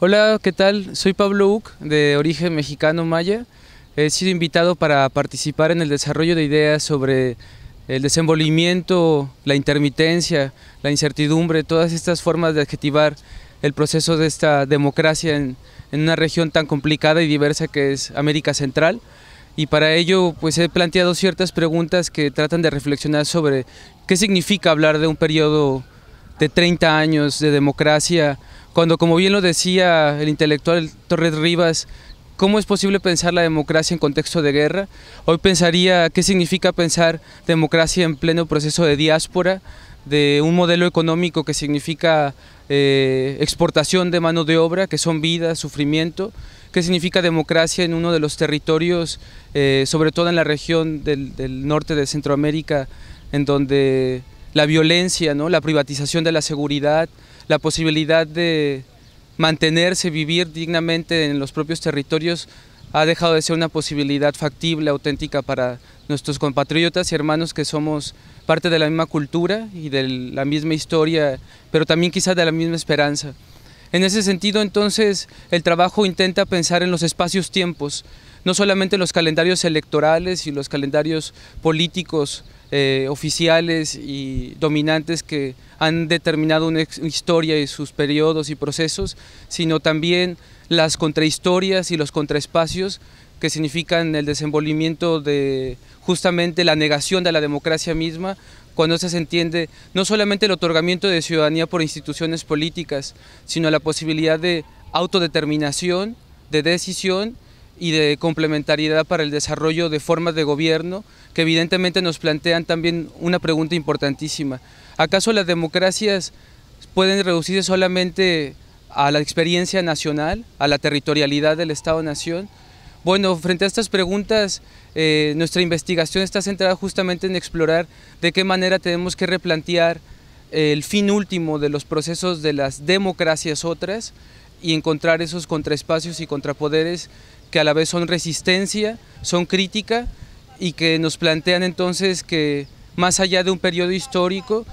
Hola, ¿qué tal? Soy Pablo Uc, de origen mexicano maya. He sido invitado para participar en el desarrollo de ideas sobre el desenvolvimiento, la intermitencia, la incertidumbre, todas estas formas de adjetivar el proceso de esta democracia en, en una región tan complicada y diversa que es América Central y para ello pues he planteado ciertas preguntas que tratan de reflexionar sobre qué significa hablar de un periodo de 30 años de democracia, cuando como bien lo decía el intelectual Torres Rivas, ¿cómo es posible pensar la democracia en contexto de guerra? Hoy pensaría qué significa pensar democracia en pleno proceso de diáspora, de un modelo económico que significa eh, exportación de mano de obra, que son vida, sufrimiento, que significa democracia en uno de los territorios, eh, sobre todo en la región del, norte de Centroamérica, en donde la violencia, ¿no? la privatización de la seguridad, la posibilidad de mantenerse, vivir dignamente en los propios territorios ha dejado de ser una posibilidad factible, auténtica para nuestros compatriotas y hermanos que somos parte de la misma cultura y de la misma historia, pero también quizás de la misma esperanza. En ese sentido, entonces, el trabajo intenta pensar en los espacios-tiempos, no solamente los calendarios electorales y los calendarios políticos eh, oficiales y dominantes que han determinado una historia y sus periodos y procesos, sino también las contrahistorias y los contraespacios que significan el desenvolvimiento de justamente la negación de la democracia misma, cuando se entiende no solamente el otorgamiento de ciudadanía por instituciones políticas, sino la posibilidad de autodeterminación, de decisión y de complementariedad para el desarrollo de formas de gobierno que evidentemente nos plantean también una pregunta importantísima. ¿Acaso las democracias pueden reducirse solamente a la experiencia nacional, a la territorialidad del Estado-Nación? Bueno, frente a estas preguntas, eh, nuestra investigación está centrada justamente en explorar de qué manera tenemos que replantear el fin último de los procesos de las democracias otras, y encontrar esos contraespacios y contrapoderes que a la vez son resistencia, son crítica y que nos plantean entonces que más allá de un periodo histórico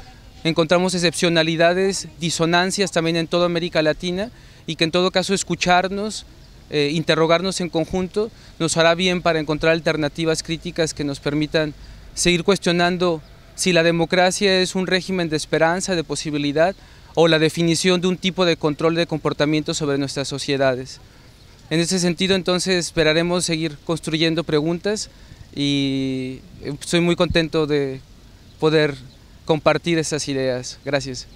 encontramos excepcionalidades, disonancias también en toda América Latina y que en todo caso escucharnos, eh, interrogarnos en conjunto nos hará bien para encontrar alternativas críticas que nos permitan seguir cuestionando si la democracia es un régimen de esperanza, de posibilidad o la definición de un tipo de control de comportamiento sobre nuestras sociedades. En ese sentido, entonces, esperaremos seguir construyendo preguntas y estoy muy contento de poder compartir estas ideas. Gracias.